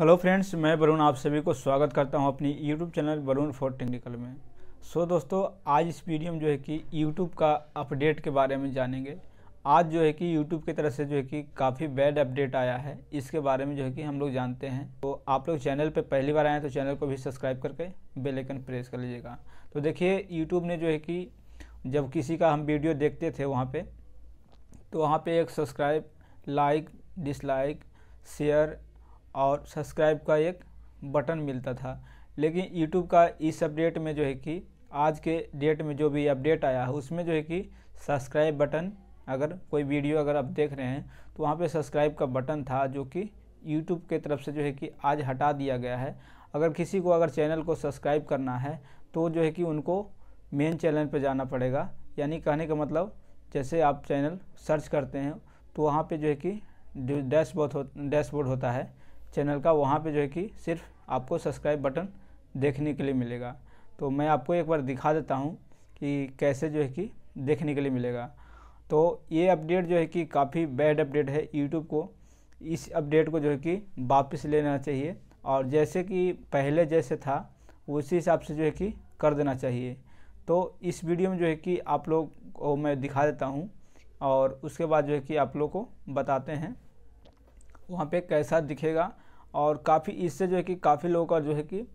hello friends मैं वरुण आप सभी को स्वागत करता हूं अपनी YouTube channel Varun for technical में सो so, दोस्तों आज इस वीडियो में जो है कि यूट्यूब का अपडेट के बारे में जानेंगे आज जो है कि यूट्यूब की तरफ से जो है कि काफ़ी बैड अपडेट आया है इसके बारे में जो है कि हम लोग जानते हैं तो आप लोग चैनल पर पहली बार आए हैं तो चैनल को भी सब्सक्राइब करके बेलैकन प्रेस कर लीजिएगा तो देखिए यूट्यूब ने जो है कि जब किसी का हम वीडियो देखते थे वहाँ पर तो वहाँ पर एक सब्सक्राइब लाइक डिसलाइक शेयर और सब्सक्राइब का एक बटन मिलता था लेकिन यूट्यूब का इस अपडेट में जो है कि आज के डेट में जो भी अपडेट आया है उसमें जो है कि सब्सक्राइब बटन अगर कोई वीडियो अगर आप देख रहे हैं तो वहाँ पे सब्सक्राइब का बटन था जो कि यूट्यूब के तरफ से जो है कि आज हटा दिया गया है अगर किसी को अगर चैनल को सब्सक्राइब करना है तो जो है कि उनको मेन चैनल पर जाना पड़ेगा यानी कहने का मतलब जैसे आप चैनल सर्च करते हैं तो वहाँ पर जो है कि डैशबोर्ड हो डैशबोर्ड होता है चैनल का वहाँ पे जो है कि सिर्फ आपको सब्सक्राइब बटन देखने के लिए मिलेगा तो मैं आपको एक बार दिखा देता हूँ कि कैसे जो है कि देखने के लिए मिलेगा तो ये अपडेट जो है कि काफ़ी बैड अपडेट है यूट्यूब को इस अपडेट को जो है कि वापस लेना चाहिए और जैसे कि पहले जैसे था उसी हिसाब से जो है कि कर देना चाहिए तो इस वीडियो में जो है कि आप लोग को मैं दिखा देता हूँ और उसके बाद जो है कि आप लोग को बताते हैं वहाँ पे कैसा दिखेगा और काफ़ी इससे जो है कि काफ़ी लोगों का जो है कि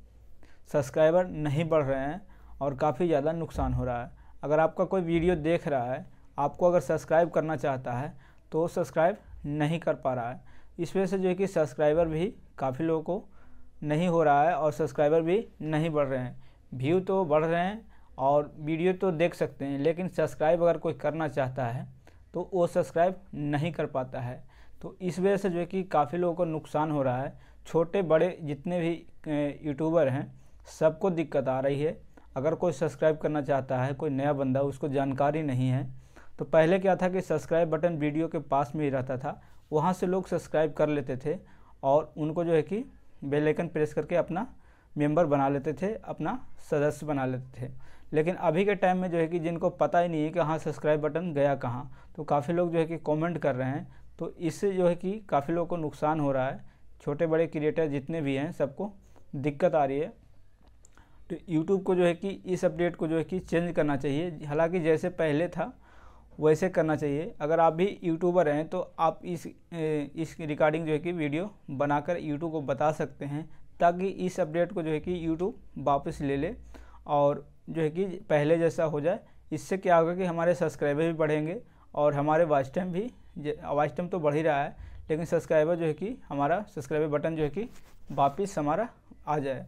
सब्सक्राइबर नहीं बढ़ रहे हैं और काफ़ी ज़्यादा नुकसान हो रहा है अगर आपका कोई वीडियो देख रहा है आपको अगर सब्सक्राइब करना चाहता है तो सब्सक्राइब नहीं कर पा रहा है इस वजह से जो है कि सब्सक्राइबर भी काफ़ी लोगों को नहीं हो रहा है और सब्सक्राइबर भी नहीं बढ़ रहे हैं व्यू तो बढ़ रहे हैं और वीडियो तो देख सकते हैं लेकिन सब्सक्राइब अगर कोई करना चाहता है तो वो सब्सक्राइब नहीं कर पाता है तो इस वजह से जो है कि काफ़ी लोगों को नुकसान हो रहा है छोटे बड़े जितने भी यूट्यूबर हैं सबको दिक्कत आ रही है अगर कोई सब्सक्राइब करना चाहता है कोई नया बंदा उसको जानकारी नहीं है तो पहले क्या था कि सब्सक्राइब बटन वीडियो के पास में ही रहता था वहाँ से लोग सब्सक्राइब कर लेते थे और उनको जो है कि बेलैकन प्रेस करके अपना मेंबर बना लेते थे अपना सदस्य बना लेते थे लेकिन अभी के टाइम में जो है कि जिनको पता ही नहीं है कि हाँ सब्सक्राइब बटन गया कहाँ तो काफ़ी लोग जो है कि कमेंट कर रहे हैं तो इससे जो है कि काफ़ी लोगों को नुकसान हो रहा है छोटे बड़े क्रिएटर जितने भी हैं सबको दिक्कत आ रही है तो यूट्यूब को जो है कि इस अपडेट को जो है कि चेंज करना चाहिए हालांकि जैसे पहले था वैसे करना चाहिए अगर आप भी यूट्यूबर हैं तो आप इस इस रिकॉर्डिंग जो है कि वीडियो बनाकर यूट्यूब को बता सकते हैं ताकि इस अपडेट को जो है कि यूट्यूब वापस ले ले और जो है कि पहले जैसा हो जाए इससे क्या होगा कि हमारे सब्सक्राइबर भी बढ़ेंगे और हमारे वॉच टाइम भी आवाज़ टाइम तो बढ़ ही रहा है लेकिन सब्सक्राइबर जो है कि हमारा सब्सक्राइबर बटन जो है कि वापस हमारा आ जाए